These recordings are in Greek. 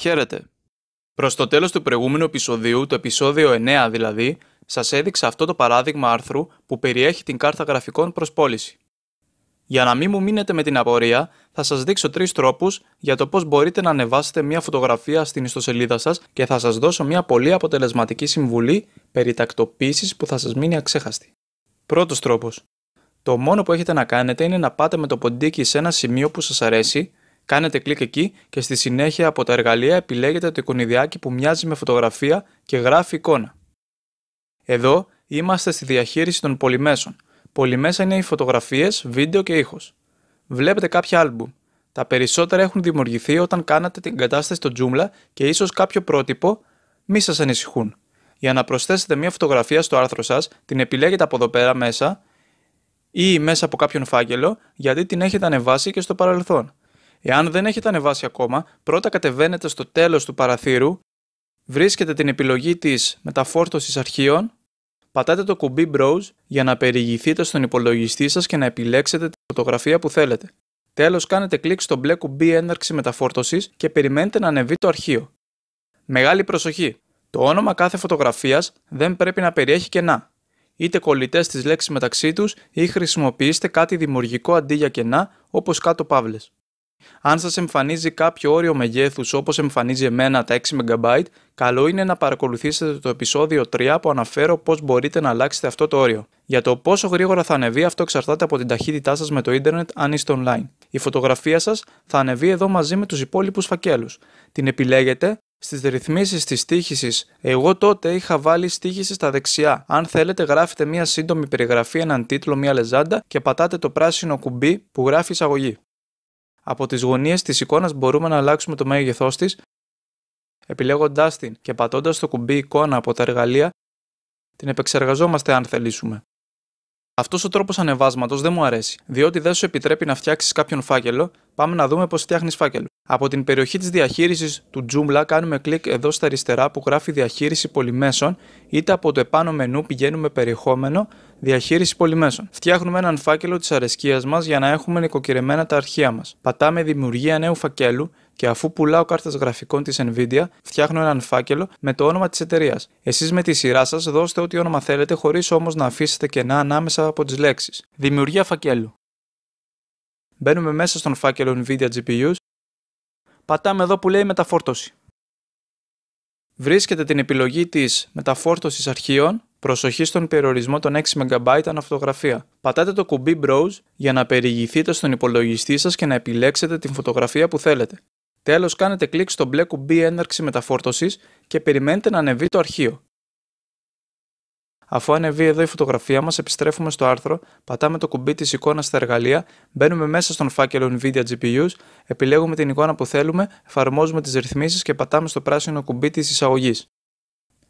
Χαίρετε. Προς το τέλος του προηγούμενου επεισοδίου, το επεισόδιο 9 δηλαδή, σας έδειξα αυτό το παράδειγμα άρθρου που περιέχει την κάρτα γραφικών προς πώληση. Για να μην μου μείνετε με την απορία, θα σας δείξω τρεις τρόπους για το πώς μπορείτε να ανεβάσετε μια φωτογραφία στην ιστοσελίδα σας και θα σας δώσω μια πολύ αποτελεσματική συμβουλή περί τακτοποίησης που θα σας μείνει αξέχαστη. Πρώτος τρόπος. Το μόνο που έχετε να κάνετε είναι να πάτε με το ποντίκι σε ένα σημείο που σας αρέσει Κάνετε κλικ εκεί και στη συνέχεια από τα εργαλεία επιλέγετε το εικονιδιάκι που μοιάζει με φωτογραφία και γράφει εικόνα. Εδώ είμαστε στη διαχείριση των πολυμέσων. Πολυμέσα είναι οι φωτογραφίες, βίντεο και ήχος. Βλέπετε κάποια άλμπουμ. Τα περισσότερα έχουν δημιουργηθεί όταν κάνατε την κατάσταση στο Joomla και ίσως κάποιο πρότυπο μη σας ανησυχούν. Για να προσθέσετε μια φωτογραφία στο άρθρο σας, την επιλέγετε από εδώ πέρα μέσα ή μέσα από κάποιον φάκελο γιατί την έχετε ανεβάσει και στο παρελθόν. Εάν δεν έχετε ανεβάσει ακόμα, πρώτα κατεβαίνετε στο τέλος του παραθύρου, βρίσκετε την επιλογή της μεταφόρτωσης αρχείων, πατάτε το κουμπί Browse για να περιηγηθείτε στον υπολογιστή σας και να επιλέξετε τη φωτογραφία που θέλετε. Τέλος, κάνετε κλικ στο μπλε κουμπί έναρξη μεταφόρτωσης και περιμένετε να ανεβεί το αρχείο. Μεγάλη προσοχή! Το όνομα κάθε φωτογραφίας δεν πρέπει να περιέχει κενά. Είτε κολλητές τις λέξεις μεταξύ τους ή χρησιμοποιήστε κάτι δημιουργικό αντί για κενά όπως κάτω παύλες. Αν σας εμφανίζει κάποιο όριο μεγέθους όπως εμφανίζει εμένα τα 6 MB, καλό είναι να παρακολουθήσετε το επεισόδιο 3 που αναφέρω πώς μπορείτε να αλλάξετε αυτό το όριο. Για το πόσο γρήγορα θα ανεβεί αυτό εξαρτάται από την ταχύτητά σας με το ίντερνετ αν είστε online. Η φωτογραφία σας θα ανεβεί εδώ μαζί με τους υπόλοιπους φακέλους. Την επιλέγετε στις ρυθμίσεις της στήχησης, εγώ τότε είχα βάλει στήχηση στα δεξιά. Αν θέλετε γράφετε μια σύντομη περιγραφή, έναν τίτλο, μια λεζάντα και πατάτε το πράσινο κουμπί που γράφει εισαγωγή από τις γωνίες της εικόνας μπορούμε να αλλάξουμε το μέγεθός της επιλέγοντάς την και πατώντας το κουμπί εικόνα από τα εργαλεία την επεξεργαζόμαστε αν θελήσουμε. Αυτός ο τρόπος ανεβάσματος δεν μου αρέσει, διότι δεν σου επιτρέπει να φτιάξεις κάποιον φάκελο. Πάμε να δούμε πώς φτιάχνεις φάκελο. Από την περιοχή της διαχείρισης του Joomla κάνουμε κλικ εδώ στα αριστερά που γράφει διαχείριση πολυμέσων, είτε από το επάνω μενού πηγαίνουμε περιεχόμενο διαχείριση πολυμέσων. Φτιάχνουμε έναν φάκελο της αρεσκίας μας για να έχουμε νοικοκυρεμένα τα αρχεία μας. Πατάμε δημιουργία νέου φακέλου και αφού πουλάω κάρτες γραφικών της Nvidia, φτιάχνω έναν φάκελο με το όνομα της εταιρείας. Εσείς με τη σειρά σας δώστε ό,τι όνομα θέλετε, χωρίς όμως να αφήσετε κενά ανάμεσα από τις λέξεις. Δημιουργία φακέλου. Μπαίνουμε μέσα στον φάκελο Nvidia GPUs. Πατάμε εδώ που λέει Μεταφόρτωση. Βρίσκεται την επιλογή της μεταφόρτωσης αρχείων Προσοχή στον περιορισμό των 6 MB αναφωτογραφία. Πατάτε το κουμπί Browse για να περιηγηθείτε στον υπολογιστή σας και να επιλέξετε την φωτογραφία που θέλετε. Τέλος, κάνετε κλικ στο μπλε κουμπί έναρξη μεταφόρτωσης και περιμένετε να ανεβεί το αρχείο. Αφού ανεβεί εδώ η φωτογραφία μας, επιστρέφουμε στο άρθρο, πατάμε το κουμπί της εικόνας στα εργαλεία, μπαίνουμε μέσα στον φάκελο NVIDIA GPUs, επιλέγουμε την εικόνα που θέλουμε, εφαρμόζουμε τις ρυθμίσεις και πατάμε στο πράσινο κουμπί της εισαγωγής.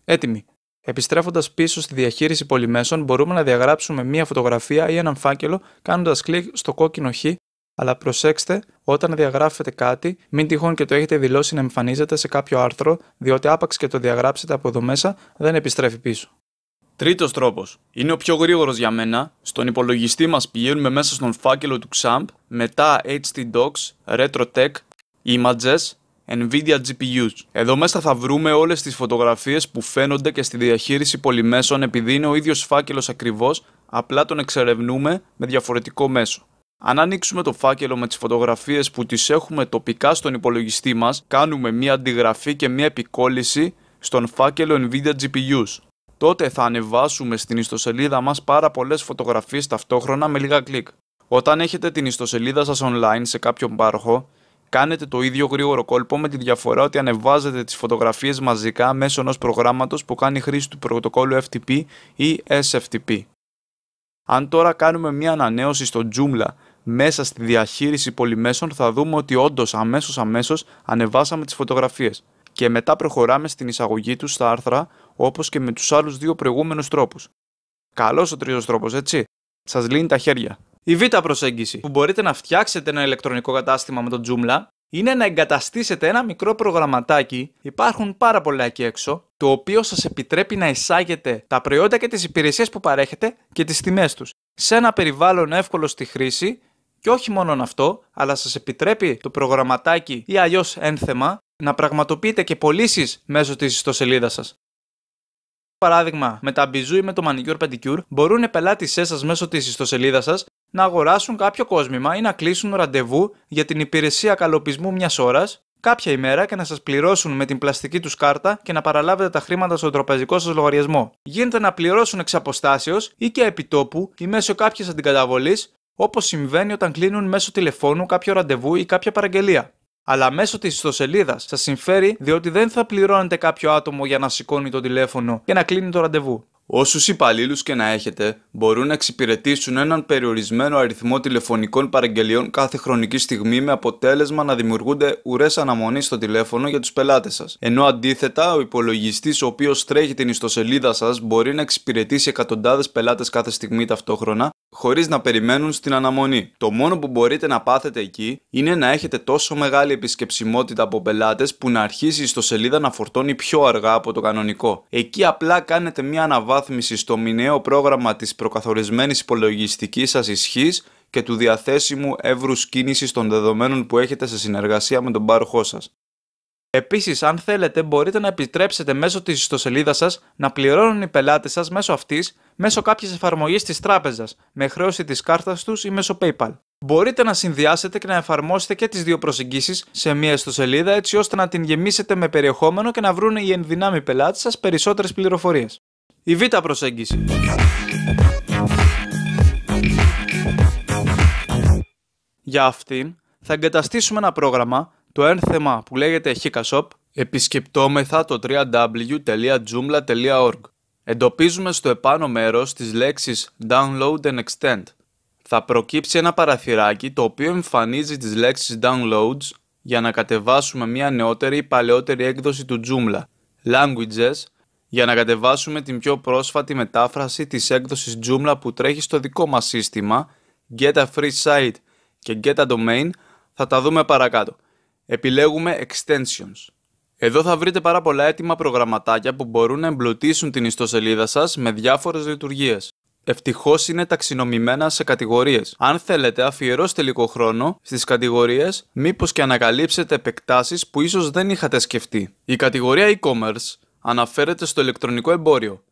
Έτοιμοι! Επιστρέφοντας πίσω στη διαχείριση πολυμέσων, μπορούμε να διαγράψουμε μία φωτογραφία ή έναν φάκελο κάνοντας κλικ στο κόκκινο χ αλλά προσέξτε, όταν διαγράφετε κάτι, μην τυχόν και το έχετε δηλώσει να εμφανίζεται σε κάποιο άρθρο, διότι άπαξ και το διαγράψετε από εδώ μέσα, δεν επιστρέφει πίσω. Τρίτος τρόπος. Είναι ο πιο γρήγορος για μένα. Στον υπολογιστή μας πηγαίνουμε μέσα στον φάκελο του XAMPP, μετά Docs, RetroTech, Images, NVIDIA GPUs. Εδώ μέσα θα βρούμε όλες τις φωτογραφίες που φαίνονται και στη διαχείριση πολυμέσων επειδή είναι ο ίδιος φάκελος ακριβώς, απλά τον εξερευνούμε με διαφορετικό μέσο. Αν ανοίξουμε το φάκελο με τις φωτογραφίες που τις έχουμε τοπικά στον υπολογιστή μας, κάνουμε μία αντιγραφή και μία επικόλυση στον φάκελο NVIDIA GPUs. Τότε θα ανεβάσουμε στην ιστοσελίδα μας πάρα πολλές φωτογραφίες ταυτόχρονα με λίγα κλικ. Όταν έχετε την ιστοσελίδα σας online σε κάποιον πάροχο, κάνετε το ίδιο γρήγορο κόλπο με τη διαφορά ότι ανεβάζετε τις φωτογραφίες μαζικά μέσω ενός προγράμματος που κάνει χρήση του πρωτοκόλλου FTP ή SFTP. Αν τώρα κάνουμε μια ανανέωση στο Joomla μέσα στη διαχείριση πολυμέσων θα δούμε ότι όντως αμέσως αμέσως ανεβάσαμε τις φωτογραφίες και μετά προχωράμε στην εισαγωγή τους στα άρθρα όπως και με τους άλλους δύο προηγούμενους τρόπους. Καλός ο τρίτος τρόπος, έτσι. Σας λύνει τα χέρια. Η β' προσέγγιση που μπορείτε να φτιάξετε ένα ηλεκτρονικό κατάστημα με τον Joomla είναι να εγκαταστήσετε ένα μικρό προγραμματάκι, υπάρχουν πάρα πολλά εκεί έξω, το οποίο σας επιτρέπει να εισάγετε τα προϊόντα και τις υπηρεσίες που παρέχετε και τις τιμές τους σε ένα περιβάλλον εύκολο στη χρήση και όχι μόνο αυτό, αλλά σας επιτρέπει το προγραμματάκι ή αλλιώς ένθεμα να πραγματοποιείτε και πωλήσεις μέσω της ιστοσελίδας σας. Παράδειγμα, με τα μπιζού ή με το manicure pedicure μπορούν οι πελάτες σας μέσω της ιστοσελίδας σας να αγοράσουν κάποιο κόσμημα ή να κλείσουν ραντεβού για την υπηρεσία καλοπισμού μιας ώρας, κάποια ημέρα και να σας πληρώσουν με την πλαστική τους κάρτα και να παραλάβετε τα χρήματα στον τραπεζικό σας λογαριασμό. Γίνεται να πληρώσουν εξ ή και επιτόπου ή μέσω κάποιας αντικαταβολής όπως συμβαίνει όταν κλείνουν μέσω τηλεφώνου κάποιο ραντεβού ή κάποια παραγγελία. Αλλά μέσω της ιστοσελίδας σας συμφέρει διότι δεν θα πληρώνετε κάποιο άτομο για να σηκώνει το τηλέφωνο και να κλείνει το ραντεβού. Όσους υπαλλήλους και να έχετε μπορούν να εξυπηρετήσουν έναν περιορισμένο αριθμό τηλεφωνικών παραγγελιών κάθε χρονική στιγμή με αποτέλεσμα να δημιουργούνται ουρές αναμονής στο τηλέφωνο για τους πελάτες σας. Ενώ αντίθετα ο υπολογιστής ο οποίος τρέχει την ιστοσελίδα σας μπορεί να εξυπηρετήσει εκατοντάδες πελάτες κάθε στιγμή ταυτόχρονα χωρίς να περιμένουν στην αναμονή. Το μόνο που μπορείτε να πάθετε εκεί είναι να έχετε τόσο μεγάλη επισκεψιμότητα από πελάτες που να αρχίσει η ιστοσελίδα να φορτώνει πιο αργά από το κανονικό. Εκεί απλά κάνετε μια αναβάθμιση αναβάθμιση στο μηνιαίο πρόγραμμα της προκαθορισμένης υπολογιστικής σας ισχύς και του διαθέσιμου εύρους κίνησης των δεδομένων που έχετε σε συνεργασία με τον πάροχό σας. Επίσης, αν θέλετε, μπορείτε να επιτρέψετε μέσω της ιστοσελίδας σας να πληρώνουν οι πελάτες σας μέσω αυτής, μέσω κάποιες εφαρμογής της τράπεζας, με χρέωση της κάρτας τους ή μέσω PayPal. Μπορείτε να συνδυάσετε και να εφαρμόσετε και τις δύο προσεγγίσεις σε μία ιστοσελίδα έτσι ώστε να την γεμίσετε με περιεχόμενο και να βρουν οι ενδυνάμοι πελάτες σας περισσότερες πληροφορίες. Η β' προσέγγιση. Για αυτήν θα εγκαταστήσουμε ένα πρόγραμμα, το ένθεμα που λέγεται Hikashop, επισκεπτόμεθα το www.joomla.org. Εντοπίζουμε στο επάνω μέρος τις λέξεις Download and Extend. Θα προκύψει ένα παραθυράκι το οποίο εμφανίζει τις λέξεις Downloads για να κατεβάσουμε μια νεότερη ή παλαιότερη έκδοση του Joomla, Languages για να κατεβάσουμε την πιο πρόσφατη μετάφραση της έκδοσης Joomla που τρέχει στο δικό μας σύστημα Get a Free Site και Get a Domain θα τα δούμε παρακάτω. Επιλέγουμε Extensions. Εδώ θα βρείτε πάρα πολλά έτοιμα προγραμματάκια που μπορούν να εμπλουτίσουν την ιστοσελίδα σας με διάφορες λειτουργίες. Ευτυχώς είναι ταξινομημένα σε κατηγορίες. Αν θέλετε, αφιερώστε λίγο χρόνο στις κατηγορίες, μήπως και ανακαλύψετε επεκτάσεις που ίσως δεν είχατε σκεφτεί. Η κατηγορία e-commerce αναφέρεται στο ηλεκτρονικό εμπόριο.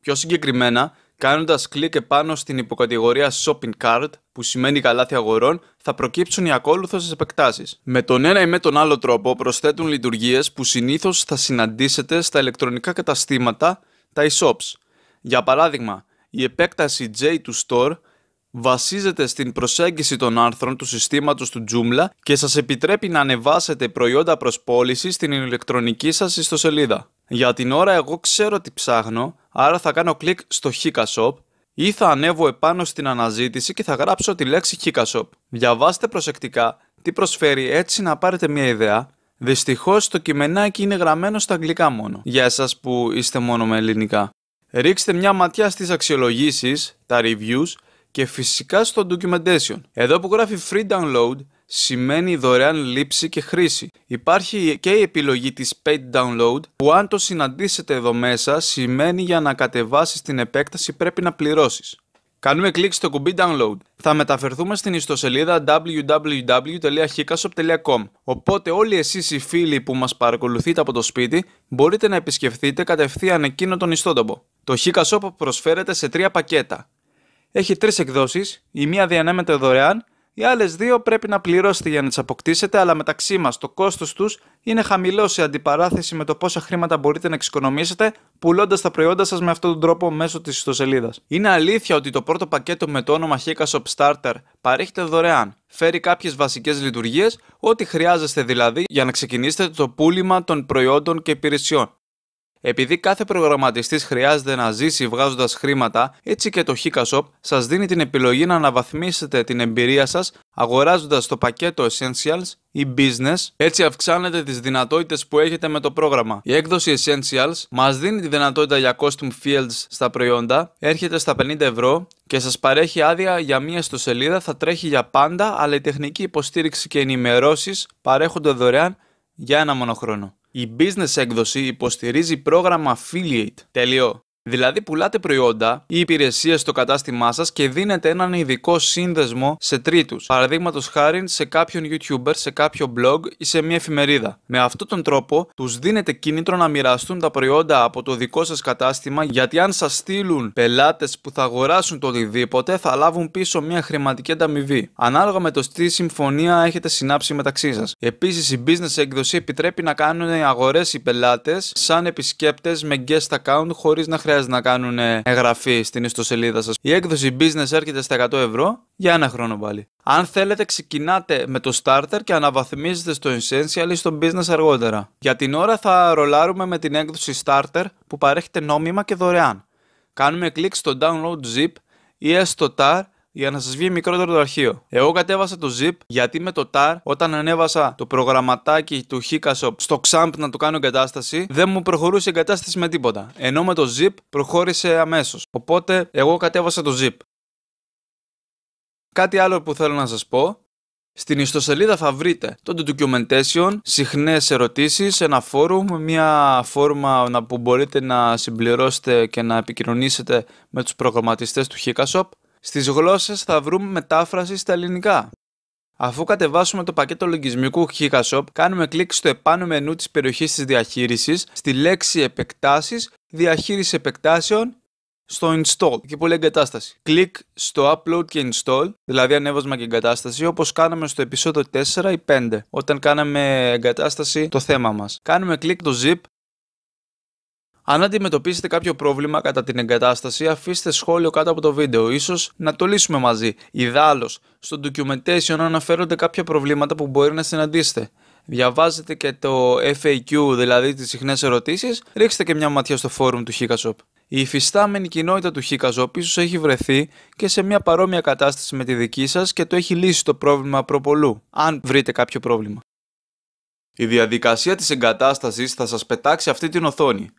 Πιο συγκεκριμένα, κάνοντας κλικ επάνω στην υποκατηγορία Shopping Cart, που σημαίνει καλάθι αγορών, θα προκύψουν οι ακόλουθε επεκτάσεις. Με τον ένα ή με τον άλλο τρόπο προσθέτουν λειτουργίες που συνήθως θα συναντήσετε στα ηλεκτρονικά καταστήματα, τα e-shops. Για παράδειγμα, η επέκταση J to Store βασίζεται στην προσέγγιση των άρθρων του συστήματος του Joomla και σας επιτρέπει να ανεβάσετε προϊόντα προς πώληση στην ηλεκτρονική σας ιστοσελίδα. Για την ώρα εγώ ξέρω τι ψάχνω, άρα θα κάνω κλικ στο Hika Shop ή θα ανέβω επάνω στην αναζήτηση και θα γράψω τη λέξη Hika Shop. Διαβάστε προσεκτικά τι προσφέρει έτσι να πάρετε μια ιδέα. Δυστυχώς το κειμενάκι είναι γραμμένο στα αγγλικά μόνο, για εσάς που είστε μόνο με ελληνικά. Ρίξτε μια ματιά στις αξιολογήσεις, τα reviews και φυσικά στο documentation. Εδώ που γράφει free download σημαίνει δωρεάν λήψη και χρήση. Υπάρχει και η επιλογή της paid download που αν το συναντήσετε εδώ μέσα σημαίνει για να κατεβάσεις την επέκταση πρέπει να πληρώσεις. Κάνουμε κλικ στο κουμπί download. Θα μεταφερθούμε στην ιστοσελίδα www.hikasop.com Οπότε όλοι εσείς οι φίλοι που μας παρακολουθείτε από το σπίτι μπορείτε να επισκεφθείτε κατευθείαν εκείνο τον ιστότοπο. Το Hikasop προσφέρεται σε τρία πακέτα. Έχει τρεις εκδόσεις. Η μία διανέμεται δωρεάν, οι άλλες δύο πρέπει να πληρώσετε για να τις αποκτήσετε, αλλά μεταξύ μας το κόστος τους είναι χαμηλό σε αντιπαράθεση με το πόσα χρήματα μπορείτε να εξοικονομήσετε πουλώντας τα προϊόντα σας με αυτόν τον τρόπο μέσω της ιστοσελίδας. Είναι αλήθεια ότι το πρώτο πακέτο με το όνομα Hika Shop Starter παρέχεται δωρεάν. Φέρει κάποιες βασικές λειτουργίες, ό,τι χρειάζεστε δηλαδή για να ξεκινήσετε το πούλημα των προϊόντων και υπηρεσιών. Επειδή κάθε προγραμματιστής χρειάζεται να ζήσει βγάζοντας χρήματα, έτσι και το Hikashop σας δίνει την επιλογή να αναβαθμίσετε την εμπειρία σας αγοράζοντας το πακέτο Essentials ή Business, έτσι αυξάνετε τις δυνατότητες που έχετε με το πρόγραμμα. Η έκδοση Essentials μας δίνει τη δυνατότητα για custom fields στα προϊόντα, έρχεται στα 50 ευρώ και σας παρέχει άδεια για μία ιστοσελίδα, θα τρέχει για πάντα, αλλά η τεχνική υποστήριξη και ενημερώσεις παρέχονται δωρεάν για ένα μόνο χρόνο. Η business έκδοση υποστηρίζει πρόγραμμα affiliate. Τελειώ. Δηλαδή, πουλάτε προϊόντα ή υπηρεσίε στο κατάστημά σας και δίνετε έναν ειδικό σύνδεσμο σε τρίτους. Παραδείγματος χάρη σε κάποιον YouTuber, σε κάποιο blog ή σε μια εφημερίδα. Με αυτόν τον τρόπο, τους δίνετε κίνητρο να μοιραστούν τα προϊόντα από το δικό σας κατάστημα, γιατί αν σας στείλουν πελάτες που θα αγοράσουν το οτιδήποτε, θα λάβουν πίσω μια χρηματική ανταμοιβή. Ανάλογα με το τι συμφωνία έχετε συνάψει μεταξύ σας. Επίσης, η business έκδοση επιτρέπει να κάνουν αγορές οι πελάτες σαν επισκέπτες με guest account χωρίς να να κάνουν ε, εγγραφή στην ιστοσελίδα σας. Η έκδοση business έρχεται στα 100 ευρώ για ένα χρόνο πάλι. Αν θέλετε ξεκινάτε με το starter και αναβαθμίζετε στο essential ή στο business αργότερα. Για την ώρα θα ρολάρουμε με την έκδοση starter που παρέχεται νόμιμα και δωρεάν. Κάνουμε κλικ στο download zip ή στο tar για να σας βγει μικρότερο το αρχείο. Εγώ κατέβασα το zip γιατί με το tar όταν ανέβασα το προγραμματάκι του Hikashop στο XAMPP να το κάνω εγκατάσταση, δεν μου προχωρούσε η εγκατάσταση με τίποτα. Ενώ με το zip προχώρησε αμέσως Οπότε εγώ κατέβασα το zip. Κάτι άλλο που θέλω να σας πω στην ιστοσελίδα θα βρείτε το documentation, συχνές ερωτήσεις, ένα φόρουμ, μια φόρμα που μπορείτε να συμπληρώσετε και να επικοινωνήσετε με τους προγραμματιστές του Hikashop. Στις γλώσσες θα βρούμε μετάφραση στα ελληνικά. Αφού κατεβάσουμε το πακέτο λογισμικού Hikashop, κάνουμε κλικ στο επάνω μενού της περιοχής της διαχείρισης, στη λέξη Επεκτάσεις, Διαχείριση Επεκτάσεων, στο Install, εκεί που λέει Εγκατάσταση. Κλικ στο Upload και Install, δηλαδή ανέβασμα και εγκατάσταση, όπως κάναμε στο επεισόδιο 4 ή 5, όταν κάναμε εγκατάσταση το θέμα μας. Κάνουμε κλικ το Zip αν αντιμετωπίσετε κάποιο πρόβλημα κατά την εγκατάσταση, αφήστε σχόλιο κάτω από το βίντεο, ίσως να το λύσουμε μαζί. Ιδάλω, στο documentation αναφέρονται κάποια προβλήματα που μπορεί να συναντήσετε. Διαβάζετε και το FAQ, δηλαδή τις συχνές ερωτήσεις, ρίξτε και μια ματιά στο φόρουμ του Hikashop. Η υφιστάμενη κοινότητα του Hikashop ίσως έχει βρεθεί και σε μια παρόμοια κατάσταση με τη δική σας και το έχει λύσει το πρόβλημα προπολού, αν βρείτε κάποιο πρόβλημα. Η διαδικασία της εγκατάστασης θα σας πετάξει αυτή την οθόνη.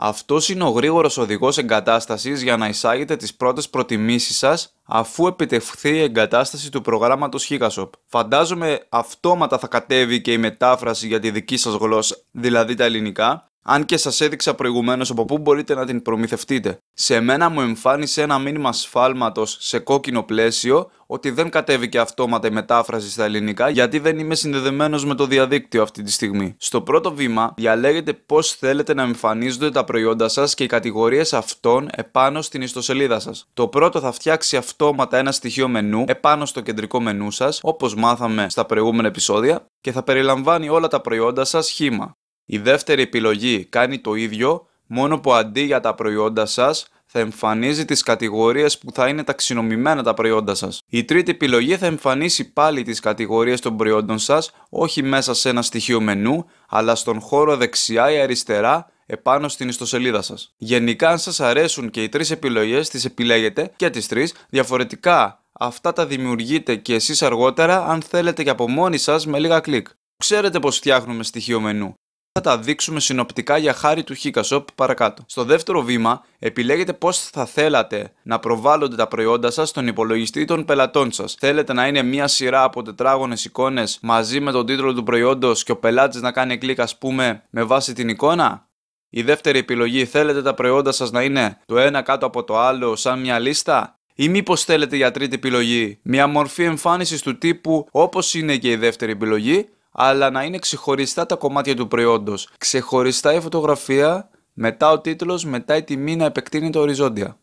Αυτός είναι ο γρήγορος οδηγός εγκατάστασης για να εισάγετε τις πρώτες προτιμήσεις σας αφού επιτευχθεί η εγκατάσταση του προγράμματος Hikashop. Φαντάζομαι αυτόματα θα κατέβει και η μετάφραση για τη δική σας γλώσσα, δηλαδή τα ελληνικά, αν και σας έδειξα προηγουμένως από πού μπορείτε να την προμηθευτείτε. Σε μένα μου εμφάνισε ένα μήνυμα σφάλματος σε κόκκινο πλαίσιο ότι δεν κατέβηκε αυτόματα η μετάφραση στα ελληνικά γιατί δεν είμαι συνδεδεμένος με το διαδίκτυο αυτή τη στιγμή. Στο πρώτο βήμα διαλέγετε πώς θέλετε να εμφανίζονται τα προϊόντα σας και οι κατηγορίες αυτών επάνω στην ιστοσελίδα σας. Το πρώτο θα φτιάξει αυτόματα ένα στοιχείο μενού επάνω στο κεντρικό μενού σας, όπως μάθαμε στα προηγούμενα επεισόδια και θα περιλαμβάνει όλα τα προϊόντα σας σχήμα. Η δεύτερη επιλογή κάνει το ίδιο, μόνο που αντί για τα προϊόντα σας θα εμφανίζει τις κατηγορίες που θα είναι ταξινομημένα τα προϊόντα σας. Η τρίτη επιλογή θα εμφανίσει πάλι τις κατηγορίες των προϊόντων σας, όχι μέσα σε ένα στοιχείο μενού, αλλά στον χώρο δεξιά ή αριστερά επάνω στην ιστοσελίδα σας. Γενικά αν σας αρέσουν και οι τρεις επιλογές, τις επιλέγετε και τις τρεις, διαφορετικά αυτά τα δημιουργείτε και εσείς αργότερα αν θέλετε και από μόνοι σας με λίγα κλικ. Ξέρετε πως φτιάχνουμε στοιχείο μενού θα τα δείξουμε συνοπτικά για χάρη του Hikashop παρακάτω. Στο δεύτερο βήμα, επιλέγετε πώς θα θέλατε να προβάλλονται τα προϊόντα σας στον υπολογιστή των πελατών σας. Θέλετε να είναι μια σειρά από τετράγωνες εικόνες μαζί με τον τίτλο του προϊόντος και ο πελάτης να κάνει κλικ ας πούμε με βάση την εικόνα. Η δεύτερη επιλογή θέλετε τα προϊόντα σας να είναι το ένα κάτω από το άλλο σαν μια λίστα ή μήπως θέλετε για τρίτη επιλογή μια μορφή εμφάνισης του τύπου όπως είναι και η δεύτερη επιλογή αλλά να είναι ξεχωριστά τα κομμάτια του προϊόντος. Ξεχωριστά η φωτογραφία, μετά ο τίτλος, μετά η τιμή να επεκτείνεται οριζόντια.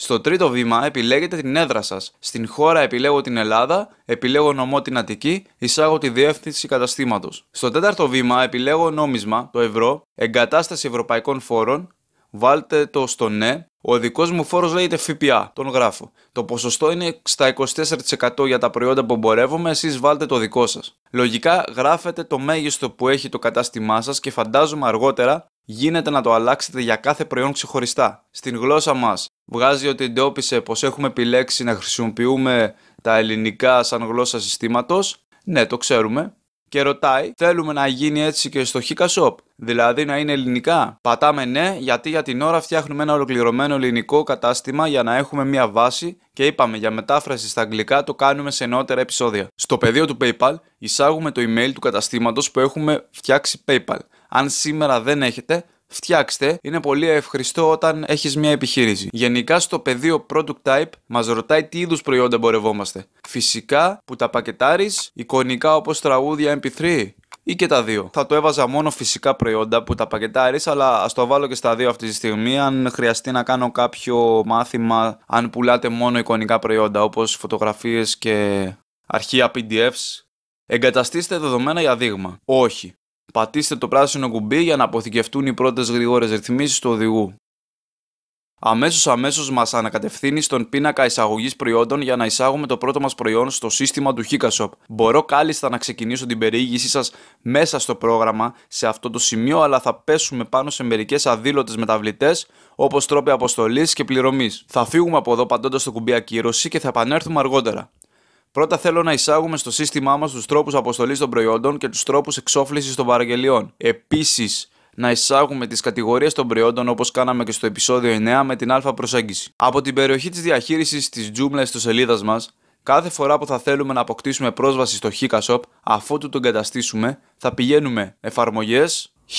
Στο τρίτο βήμα επιλέγετε την έδρα σας. Στην χώρα επιλέγω την Ελλάδα, επιλέγω νομό την Αττική, εισάγω τη διεύθυνση καταστήματος. Στο τέταρτο βήμα επιλέγω νόμισμα, το ευρώ, εγκατάσταση ευρωπαϊκών φόρων, βάλτε το στο ναι, ο δικός μου φόρος λέγεται ΦΠΑ, τον γράφω. Το ποσοστό είναι στα 24% για τα προϊόντα που εμπορεύομαι, εσείς βάλτε το δικό σας. Λογικά γράφετε το μέγιστο που έχει το κατάστημά σας και φαντάζομαι αργότερα γίνεται να το αλλάξετε για κάθε προϊόν ξεχωριστά. Στην γλώσσα μας βγάζει ότι εντόπισε πως έχουμε επιλέξει να χρησιμοποιούμε τα ελληνικά σαν γλώσσα συστήματος. Ναι, το ξέρουμε και ρωτάει, θέλουμε να γίνει έτσι και στο Hika Shop. Δηλαδή να είναι ελληνικά. Πατάμε ναι, γιατί για την ώρα φτιάχνουμε ένα ολοκληρωμένο ελληνικό κατάστημα για να έχουμε μία βάση και είπαμε για μετάφραση στα αγγλικά το κάνουμε σε νεότερα επεισόδια. Στο πεδίο του PayPal εισάγουμε το email του καταστήματος που έχουμε φτιάξει PayPal. Αν σήμερα δεν έχετε, φτιάξτε. Είναι πολύ ευχριστό όταν έχεις μια επιχείρηση. Γενικά στο πεδίο product type μας ρωτάει τι είδους προϊόντα εμπορευόμαστε. Φυσικά που τα πακετάρεις, εικονικά όπως τραγούδια MP3 ή και τα δύο. Θα το έβαζα μόνο φυσικά προϊόντα που τα πακετάρεις, αλλά ας το βάλω και στα δύο αυτή τη στιγμή αν χρειαστεί να κάνω κάποιο μάθημα αν πουλάτε μόνο εικονικά προϊόντα όπως φωτογραφίες και αρχεία PDFs. Εγκαταστήστε δεδομένα για δείγμα. Όχι. Πατήστε το πράσινο κουμπί για να αποθηκευτούν οι πρώτες γρήγορες ρυθμίσεις του οδηγού. Αμέσως αμέσως μας ανακατευθύνει στον πίνακα εισαγωγής προϊόντων για να εισάγουμε το πρώτο μας προϊόν στο σύστημα του Hikashop. Μπορώ κάλλιστα να ξεκινήσω την περιήγησή σας μέσα στο πρόγραμμα σε αυτό το σημείο αλλά θα πέσουμε πάνω σε μερικές αδήλωτες μεταβλητές όπως τρόποι αποστολής και πληρωμής. Θα φύγουμε από εδώ πατώντα το κουμπί ακύρωση και θα επανέλθουμε αργότερα. Πρώτα θέλω να εισάγουμε στο σύστημά μας τους τρόπους αποστολής των προϊόντων και τους τρόπους εξόφλησης των παραγγελιών. Επίσης, να εισάγουμε τις κατηγορίες των προϊόντων όπως κάναμε και στο επεισόδιο 9 με την αλφα προσέγγιση. Από την περιοχή της διαχείρισης της Joomla στο σελίδα μας, κάθε φορά που θα θέλουμε να αποκτήσουμε πρόσβαση στο Hikashop, αφού του τον εγκαταστήσουμε, θα πηγαίνουμε εφαρμογές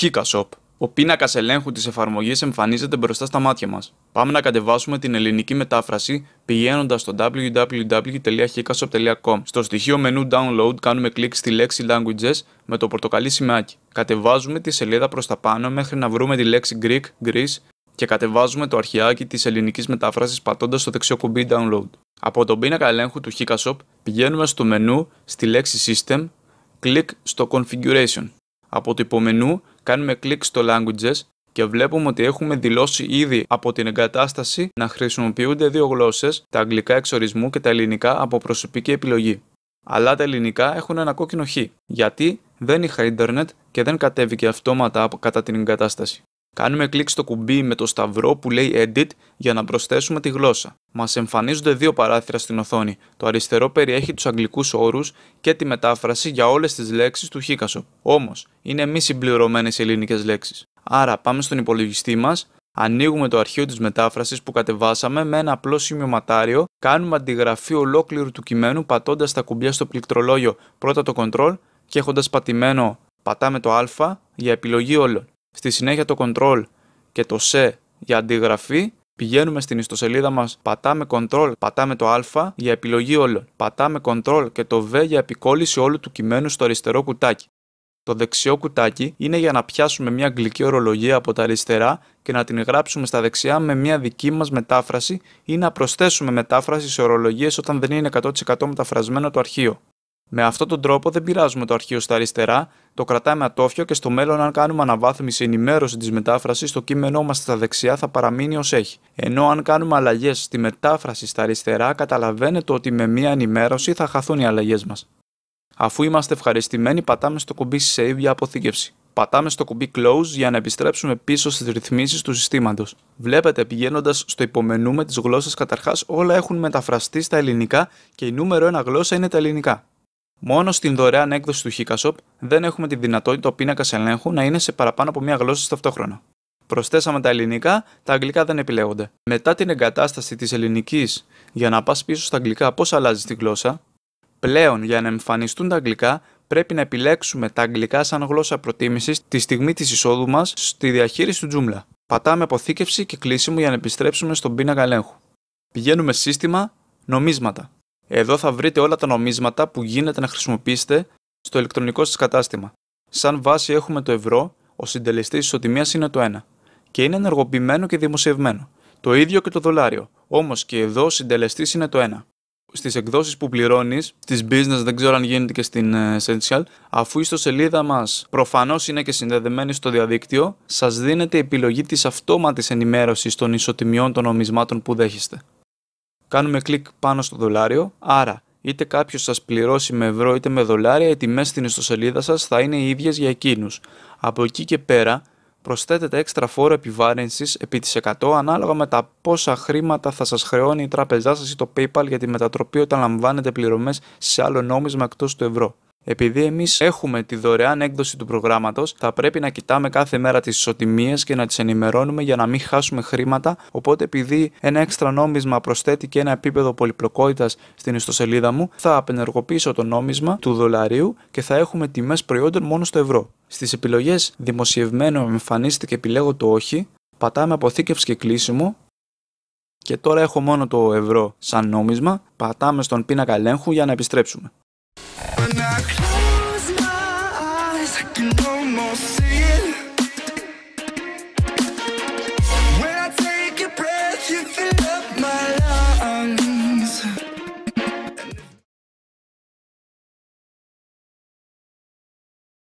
Hikashop. Ο πίνακας ελέγχου της εφαρμογής εμφανίζεται μπροστά στα μάτια μας. Πάμε να κατεβάσουμε την ελληνική μετάφραση πηγαίνοντας στο www.hikasop.com. Στο στοιχείο μενού Download κάνουμε κλικ στη λέξη Languages με το πορτοκαλί σημάκι. Κατεβάζουμε τη σελίδα προς τα πάνω μέχρι να βρούμε τη λέξη Greek, Greece και κατεβάζουμε το αρχιάκι της ελληνικής μετάφρασης πατώντας το δεξιό κουμπί Download. Από τον πίνακα ελέγχου του Hikasop πηγαίνουμε στο μενού στη λέξη System, κλικ στο Configuration. Από το υπομενού κάνουμε κλικ στο languages και βλέπουμε ότι έχουμε δηλώσει ήδη από την εγκατάσταση να χρησιμοποιούνται δύο γλώσσες, τα αγγλικά εξορισμού και τα ελληνικά από προσωπική επιλογή. Αλλά τα ελληνικά έχουν ένα κόκκινο χ, γιατί δεν είχα ίντερνετ και δεν κατέβηκε αυτόματα κατά την εγκατάσταση. Κάνουμε κλικ στο κουμπί με το σταυρό που λέει Edit για να προσθέσουμε τη γλώσσα. Μας εμφανίζονται δύο παράθυρα στην οθόνη. Το αριστερό περιέχει τους αγγλικούς όρους και τη μετάφραση για όλες τις λέξεις του Χίκασοπ. Όμως, είναι μη συμπληρωμένες οι ελληνικές λέξεις. Άρα, πάμε στον υπολογιστή μας, ανοίγουμε το αρχείο της μετάφρασης που κατεβάσαμε με ένα απλό σημειωματάριο, κάνουμε αντιγραφή ολόκληρου του κειμένου πατώντας τα κουμπιά στο πληκτρολόγιο πρώτα το Control και έχοντας πατημένο πατάμε το Α για επιλογή όλων. Στη συνέχεια το Ctrl και το C για αντιγραφή. Πηγαίνουμε στην ιστοσελίδα μας, πατάμε Ctrl, πατάμε το α για επιλογή όλων. Πατάμε Ctrl και το v για επικόλληση όλου του κειμένου στο αριστερό κουτάκι. Το δεξιό κουτάκι είναι για να πιάσουμε μια αγγλική ορολογία από τα αριστερά και να την γράψουμε στα δεξιά με μια δική μας μετάφραση ή να προσθέσουμε μετάφραση σε ορολογίες όταν δεν είναι 100% μεταφρασμένο το αρχείο. Με αυτόν τον τρόπο δεν πειράζουμε το αρχείο στα αριστερά, το κρατάμε ατόφιο και στο μέλλον, αν κάνουμε αναβάθμιση ενημέρωση της μετάφρασης, το κείμενό μας στα δεξιά θα παραμείνει ως έχει. Ενώ αν κάνουμε αλλαγές στη μετάφραση στα αριστερά, καταλαβαίνετε ότι με μία ενημέρωση θα χαθούν οι αλλαγές μας. Αφού είμαστε ευχαριστημένοι, πατάμε στο κουμπί Save για αποθήκευση. Πατάμε στο κουμπί Close για να επιστρέψουμε πίσω στις ρυθμίσεις του συστήματος. Βλέπετε, πηγαίνοντας στο υπομενού με τις γλώσσες, καταρχάς όλα έχουν μεταφραστεί στα ελληνικά και η νούμερο 1 γλώσσα είναι τα ελληνικά. Μόνο στην δωρεάν έκδοση του Hikashop δεν έχουμε τη δυνατότητα ο πίνακας ελέγχου να είναι σε παραπάνω από μία γλώσσα ταυτόχρονα. Προσθέσαμε τα ελληνικά, τα αγγλικά δεν επιλέγονται. Μετά την εγκατάσταση της ελληνικής για να πας πίσω στα αγγλικά, πώς αλλάζεις τη γλώσσα. Πλέον, για να εμφανιστούν τα αγγλικά, πρέπει να επιλέξουμε τα αγγλικά σαν γλώσσα προτίμησης τη στιγμή της εισόδου μας στη διαχείριση του Joomla. Πατάμε αποθήκευση και κλείσιμο για να επιστρέψουμε στον πίνακα ελέγχου. Πηγαίνουμε σύστημα, νομίσματα. Εδώ θα βρείτε όλα τα νομίσματα που γίνεται να χρησιμοποιήσετε στο ηλεκτρονικό σας κατάστημα. Σαν βάση έχουμε το ευρώ, ο συντελεστής ισοτιμίας είναι το 1 και είναι ενεργοποιημένο και δημοσιευμένο. Το ίδιο και το δολάριο, όμως και εδώ ο συντελεστής είναι το 1. Στις εκδόσεις που πληρώνεις, στις business δεν ξέρω αν γίνεται και στην ε, Essential, αφού η ιστοσελίδα μας προφανώς είναι και συνδεδεμένη στο διαδίκτυο, σας δίνεται η επιλογή της αυτόματης ενημέρωσης των ισοτιμιών των νομισμάτων που δέχεστε κάνουμε κλικ πάνω στο δολάριο, άρα είτε κάποιος σας πληρώσει με ευρώ είτε με δολάρια, οι τιμές στην ιστοσελίδα σας θα είναι οι ίδιες για εκείνους. Από εκεί και πέρα προσθέτετε έξτρα φόρο επιβάρυνσης επί της 100 ανάλογα με τα πόσα χρήματα θα σας χρεώνει η τράπεζά σας ή το PayPal για τη μετατροπή όταν λαμβάνετε πληρωμές σε άλλο νόμισμα εκτός του ευρώ. Επειδή εμείς έχουμε τη δωρεάν έκδοση του προγράμματος, θα πρέπει να κοιτάμε κάθε μέρα τις ισοτιμίες και να τις ενημερώνουμε για να μην χάσουμε χρήματα. Οπότε, επειδή ένα έξτρα νόμισμα προσθέτει και ένα επίπεδο πολυπλοκότητας στην ιστοσελίδα μου, θα απενεργοποιήσω το νόμισμα του δολαρίου και θα έχουμε τιμές προϊόντων μόνο στο ευρώ. Στις επιλογές Δημοσιευμένο εμφανίστηκε και επιλέγω το Όχι. Πατάμε αποθήκευση και κλείσιμο και τώρα έχω μόνο το ευρώ σαν νόμισμα, πατάμε στον πίνακα ελέγχου για να επιστρέψουμε. And I close